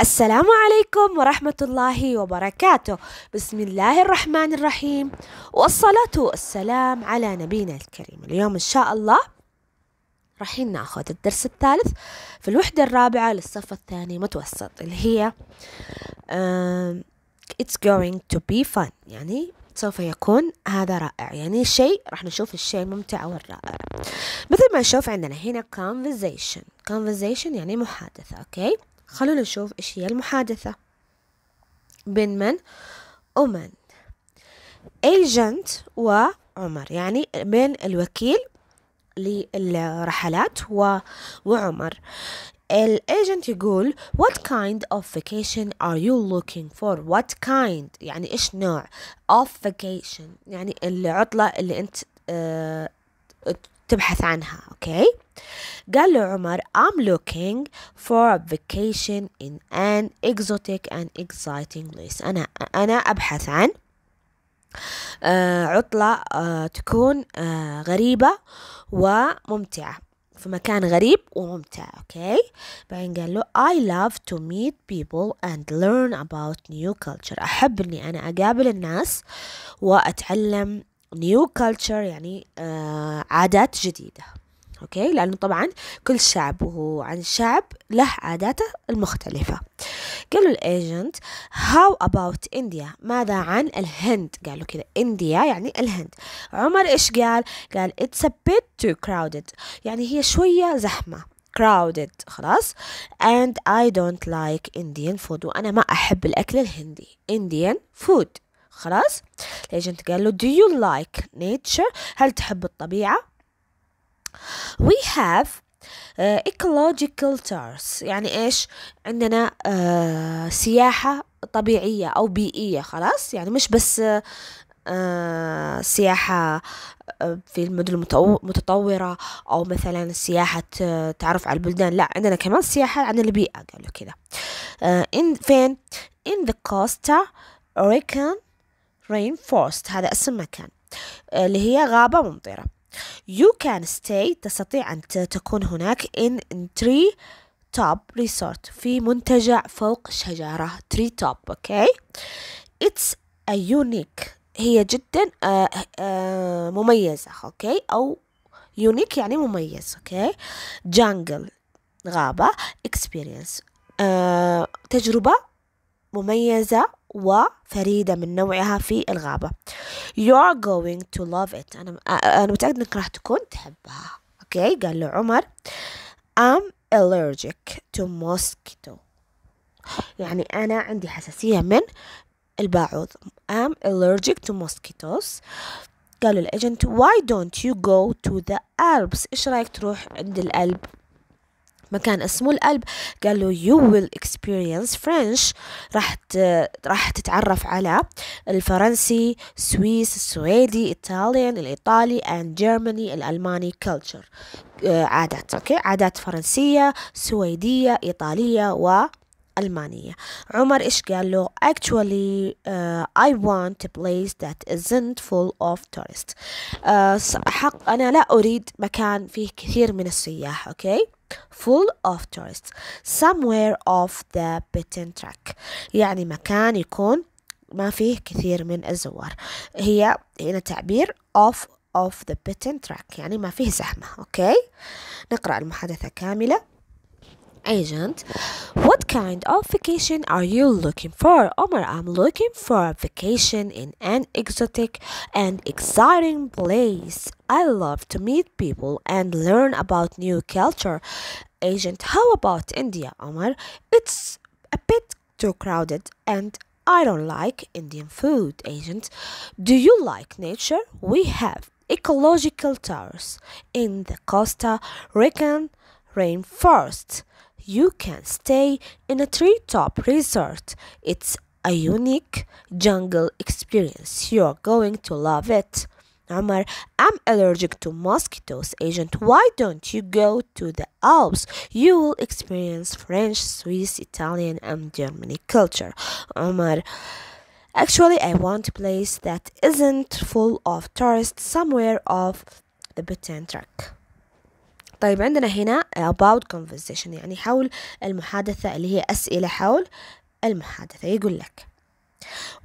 السلام عليكم ورحمة الله وبركاته بسم الله الرحمن الرحيم والصلاة والسلام على نبينا الكريم اليوم إن شاء الله رايحين ناخذ الدرس الثالث في الوحدة الرابعة للصف الثاني متوسط اللي هي uh, It's going to be fun يعني سوف يكون هذا رائع يعني شيء راح نشوف الشيء الممتع والرائع مثل ما نشوف عندنا هنا conversation conversation يعني محادثة أوكي okay? خلونا نشوف إيش هي المحادثة بين من ومن ايجنت وعمر يعني بين الوكيل للرحلات و... وعمر الايجنت يقول what kind of vacation are you looking for what kind يعني ايش نوع of vacation يعني العطلة اللي انت آه، تبحث عنها اوكي okay? قال له عمر I'm looking for a vacation in an exotic and exciting place أنا أنا أبحث عن آه، عطلة آه، تكون آه، غريبة وممتعة في مكان غريب وممتع اوكي بعدين قال له I love to meet people and learn about new culture احب اني انا اقابل الناس واتعلم new culture يعني عادات جديده أوكي لأنه طبعا كل شعب وهو عن شعب له عاداته المختلفة قالوا الايجنت هاو اباوت انديا ماذا عن الهند قالوا كذا انديا يعني الهند عمر ايش قال قال it's a bit too crowded يعني هي شوية زحمة crowded خلاص and I don't like Indian food وأنا ما أحب الأكل الهندي Indian food خلاص الايجنت قال له do you like nature هل تحب الطبيعة we have uh, ecological tours يعني ايش عندنا uh, سياحة طبيعية أو بيئية خلاص يعني مش بس uh, سياحة uh, في المدن المتطورة أو مثلا سياحة uh, تعرف على البلدان لا عندنا كمان سياحة عن البيئة قالوا كذا آه، uh, in فين in the costa rican rainforest هذا اسم مكان اللي هي غابة ممطرة You can stay تستطيع أن تكون هناك in, in tree top resort في منتجع فوق شجرة tree top أوكي okay? It's a unique هي جدا آآ آه، آه، مميزة أوكي okay? أو يونيك يعني مميز أوكي okay? jungle غابة experience آه، تجربة مميزة وفريدة من نوعها في الغابة you're going to love it أنا أنا متأكد إنك راح تكون تحبها أوكي قال له عمر I'm allergic to mosquito يعني أنا عندي حساسية من الباعوض I'm allergic to mosquitoes قالوا الأجنت why don't you go to the Alps إيش رأيك تروح عند الألب مكان اسمه القلب قال له you will experience French راح راح تتعرف على الفرنسي السويس السويدي إيطاليان الإيطالي and Germany الألماني culture آه، عادات أوكي عادات فرنسية سويدية إيطالية و ألمانية عمر إيش قال له actually uh, I want a place that isn't full of tourists uh, حق أنا لا أريد مكان فيه كثير من السياح أوكي okay? full of tourists somewhere off the beaten track يعني مكان يكون ما فيه كثير من الزوار هي هنا تعبير off of the beaten track يعني ما فيه زحمة أوكي نقرأ المحادثة كاملة agent. What kind of vacation are you looking for? Omar, I'm looking for a vacation in an exotic and exciting place. I love to meet people and learn about new culture. Agent, how about India, Omar? It's a bit too crowded and I don't like Indian food, agent. Do you like nature? We have ecological towers in the Costa Rican rainforest you can stay in a treetop resort. It's a unique jungle experience. You're going to love it. Omar, I'm allergic to mosquitoes, agent. Why don't you go to the Alps? You will experience French, Swiss, Italian, and Germany culture. Omar, actually, I want a place that isn't full of tourists somewhere off the beaten track. طيب عندنا هنا about conversation يعني حول المحادثة اللي هي أسئلة حول المحادثة يقول لك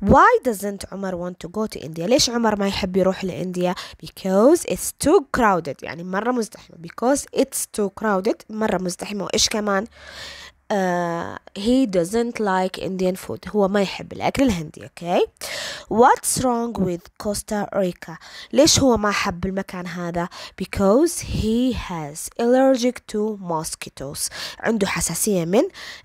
Why doesn't عمر want to go to India ليش عمر ما يحب يروح لإنديا because it's too crowded يعني مرة مزدحمة because it's too crowded مرة مزدحمة وإيش كمان Uh, he doesn't like Indian food هو ما يحب الأكل الهندي okay what's wrong with Costa Rica ليش هو ما حب المكان هذا because he has allergic to mosquitoes عنده حساسية من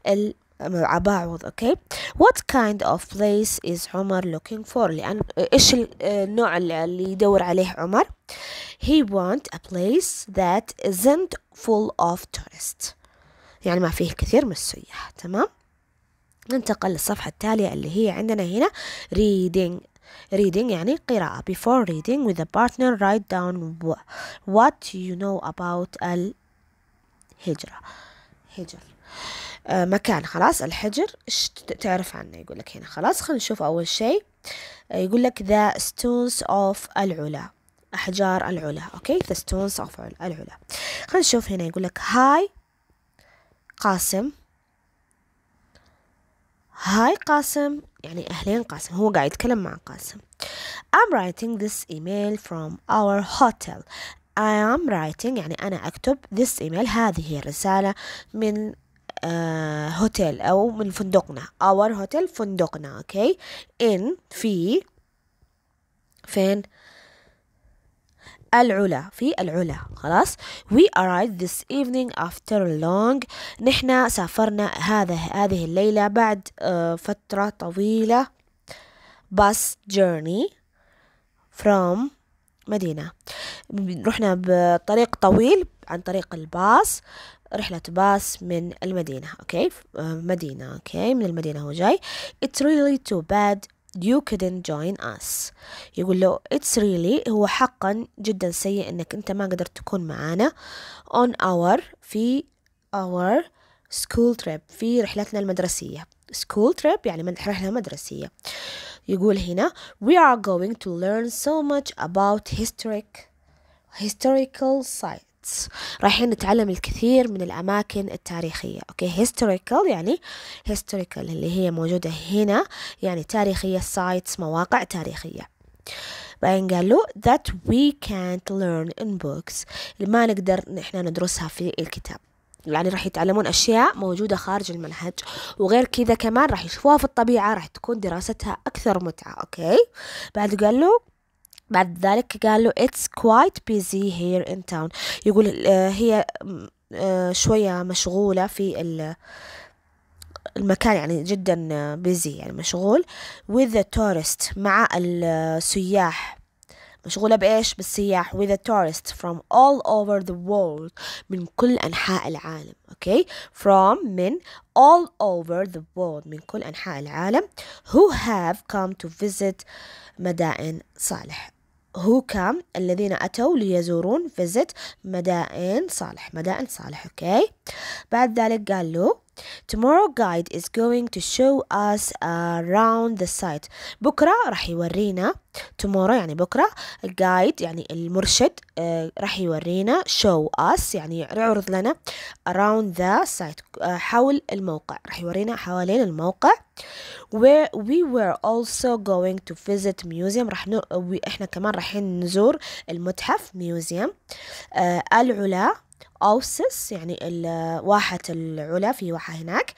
ال عباعوض okay what kind of place is عمر looking for لأن إيش النوع اللي يدور عليه عمر he want a place that isn't full of tourists يعني ما فيه كثير من السياح تمام ننتقل للصفحة التالية اللي هي عندنا هنا reading reading يعني قراءة before reading with a partner write down what you know about الهجرة هجر آه مكان خلاص الحجر ايش تعرف عنه يقول لك هنا خلاص خلينا نشوف أول شيء آه، يقول لك the stones of العلا أحجار العلا أوكي the stones of العلا خلينا نشوف هنا يقول لك high قاسم هاي قاسم يعني أهلين قاسم هو قاعد يتكلم مع قاسم I'm writing this email from our hotel I am writing يعني أنا أكتب this email هذه الرسالة من هوتيل آه، uh, أو من فندقنا our hotel فندقنا okay? in في فين العلا في العلا خلاص we arrived this evening after long نحن سافرنا هذا هذه الليلة بعد آه، فترة طويلة bus journey from مدينة رحنا بطريق طويل عن طريق الباص رحلة باص من المدينة أوكي آه، مدينة أوكي من المدينة هو جاي it's really too bad you couldn't join us يقول له it's really هو حقا جدا سيء انك انت ما قدرت تكون معانا on our في our school trip في رحلتنا المدرسية school trip يعني رحلة مدرسية يقول هنا we are going to learn so much about historic historical site sites رايحين نتعلم الكثير من الأماكن التاريخية أوكي historical يعني historical اللي هي موجودة هنا يعني تاريخية sites مواقع تاريخية بعدين قال له that we can't learn in books اللي ما نقدر نحن ندرسها في الكتاب يعني راح يتعلمون أشياء موجودة خارج المنهج وغير كذا كمان راح يشوفوها في الطبيعة راح تكون دراستها أكثر متعة أوكي بعد قال له بعد ذلك قال له it's quite busy here in town يقول آه، هي آه، شوية مشغولة في المكان يعني جدا آه، busy يعني مشغول with the tourist مع السياح مشغولة بإيش؟ بالسياح with the tourist from all over the world من كل أنحاء العالم أوكي okay? from من all over the world من كل أنحاء العالم who have come to visit مدائن صالح هو كام الذين أتوا ليزورون فيزت مدائن صالح مدائن صالح أوكي بعد ذلك قال له tomorrow guide is going to show us around the site بكرة راح يورينا tomorrow يعني بكرة guide يعني المرشد آه، راح يورينا show us يعني يعرض لنا around the site آه، حول الموقع راح يورينا حوالين الموقع where we were also going to visit museum راح ن... احنا كمان رايحين نزور المتحف museum آه، العلا أوسس يعني واحة العلا في واحة هناك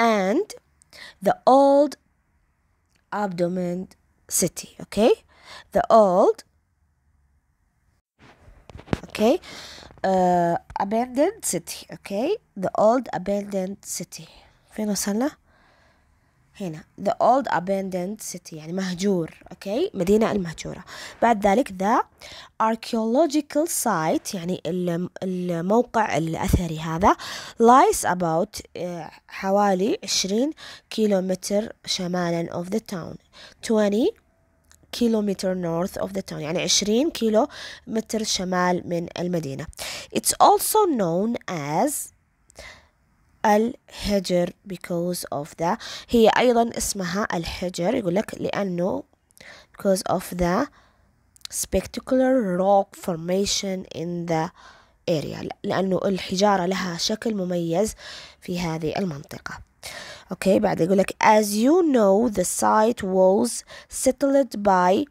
and the old abdomen city okay the old okay uh, abandoned city okay the old abandoned city فين وصلنا؟ هنا the old abandoned city يعني مهجور أوكي مدينة المهجورة بعد ذلك the archaeological site يعني الموقع الأثري هذا lies about آه، حوالي 20 كيلومتر شمالا of the town 20 كيلومتر north of the town يعني 20 كيلو متر شمال من المدينة it's also known as الحجر because of the هي أيضا اسمها الحجر يقول لك لأنه because of the spectacular rock formation in the area لأنه الحجارة لها شكل مميز في هذه المنطقة أوكي بعد يقول لك as you know the site was settled by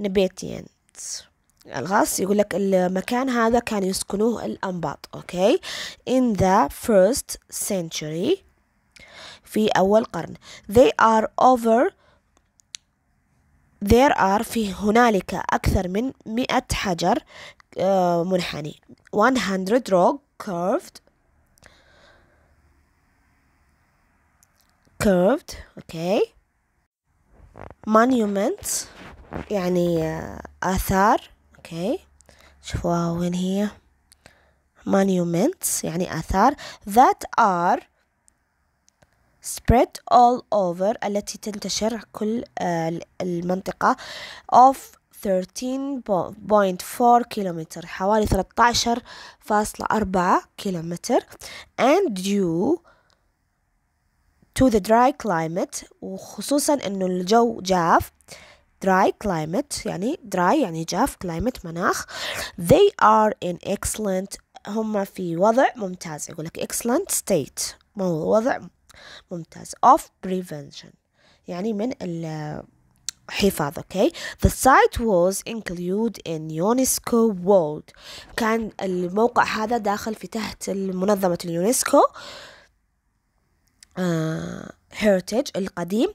Nabataeans الغاص يقول لك المكان هذا كان يسكنوه الأنباط أوكي in the first century في أول قرن they are over there are في هنالك أكثر من مئة حجر آه، منحني 100 rock curved curved okay monuments يعني آثار اوكي شوفوها وين هي monuments يعني آثار that are spread all over التي تنتشر كل آه، المنطقة of 13.4 كيلومتر حوالي 13.4 كيلومتر and due to the dry climate وخصوصا انه الجو جاف dry climate يعني dry يعني جاف climate مناخ they are in excellent هم في وضع ممتاز يقول لك excellent state وضع ممتاز of prevention يعني من الحفاظ اوكي okay? the site was included in UNESCO World كان الموقع هذا داخل في تحت منظمة اليونسكو آه هيرتج القديم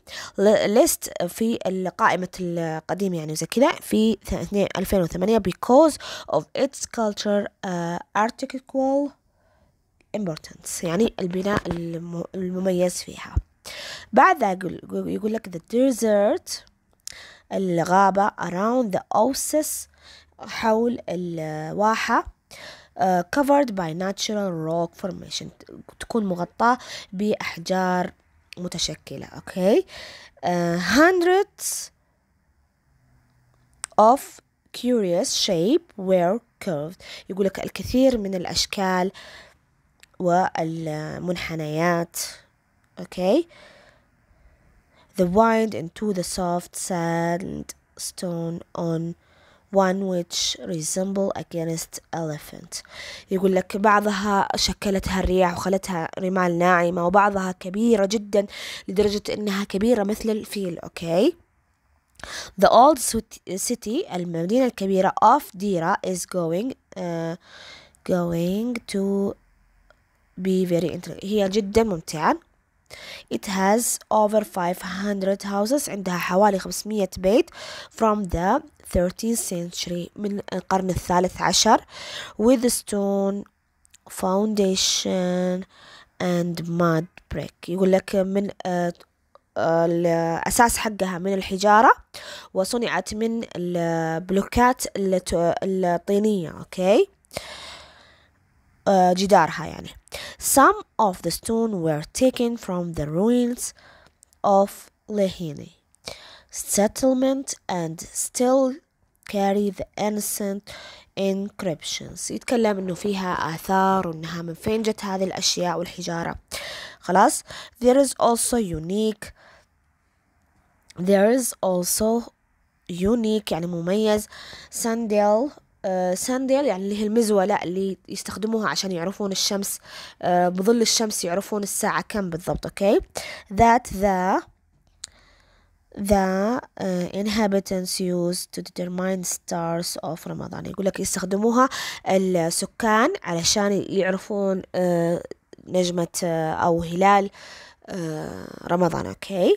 ليست في القائمة القديم يعني زي كذا في 2008 because of its culture uh, article importance يعني البناء المميز فيها بعدها يقول لك the desert الغابة around the oasis حول الواحة uh, covered by natural rock formation تكون مغطاة بأحجار متشكلة أوكي uh, hundreds of curious shape were curved يقول لك الكثير من الأشكال والمنحنيات أوكي the wind into the soft sand stone on one which resemble against elephant يقول لك بعضها شكلتها الرياح وخلتها رمال ناعمة وبعضها كبيرة جدا لدرجة انها كبيرة مثل الفيل اوكي The old city المدينة الكبيرة of Dira is going uh, going to be very interesting هي جدا ممتعة It has over 500 houses عندها حوالي 500 بيت from the 13th century من القرن الثالث عشر with stone foundation and mud brick يقول لك من آه، آه، الأساس حقها من الحجارة وصنعت من البلوكات الطينية أوكي آه، جدارها يعني Some of the stone were taken from the ruins of Lehine settlement and still carry the ancient inscriptions يتكلم انه فيها اثار وانها من فين جت هذه الاشياء والحجاره خلاص there is also unique there is also unique يعني مميز sandal آه، سانديل يعني اللي هي المزولة اللي يستخدموها عشان يعرفون الشمس آه، بظل الشمس يعرفون الساعة كم بالضبط اوكي ذات ذا the uh, inhabitants used to determine stars of Ramadan يقول لك يستخدموها السكان علشان يعرفون uh, نجمة uh, أو هلال آه، رمضان اوكي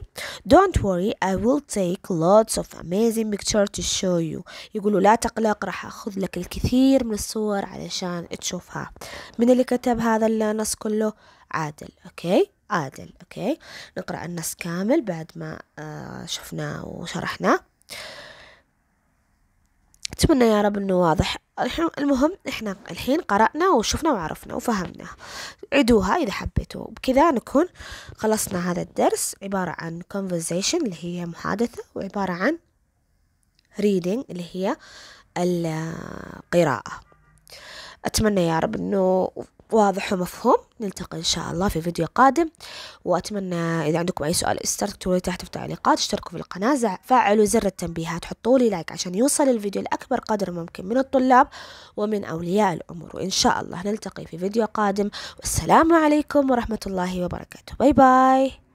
don't worry I will take lots of amazing pictures to show you يقولوا لا تقلق راح اخذ لك الكثير من الصور علشان تشوفها من اللي كتب هذا النص كله عادل اوكي عادل اوكي نقرا النص كامل بعد ما آه، شفناه وشرحناه أتمنى يا رب أنه واضح المهم إحنا الحين قرأنا وشفنا وعرفنا وفهمنا عدوها إذا حبيتوا بكذا نكون خلصنا هذا الدرس عبارة عن conversation اللي هي محادثة وعبارة عن reading اللي هي القراءة أتمنى يا رب أنه واضح ومفهوم نلتقي إن شاء الله في فيديو قادم وأتمنى إذا عندكم أي سؤال استركتوا لي تحت في التعليقات اشتركوا في القناة فعلوا زر التنبيهات حطوا لي لايك عشان يوصل الفيديو لأكبر قدر ممكن من الطلاب ومن أولياء الأمور وإن شاء الله نلتقي في فيديو قادم والسلام عليكم ورحمة الله وبركاته باي باي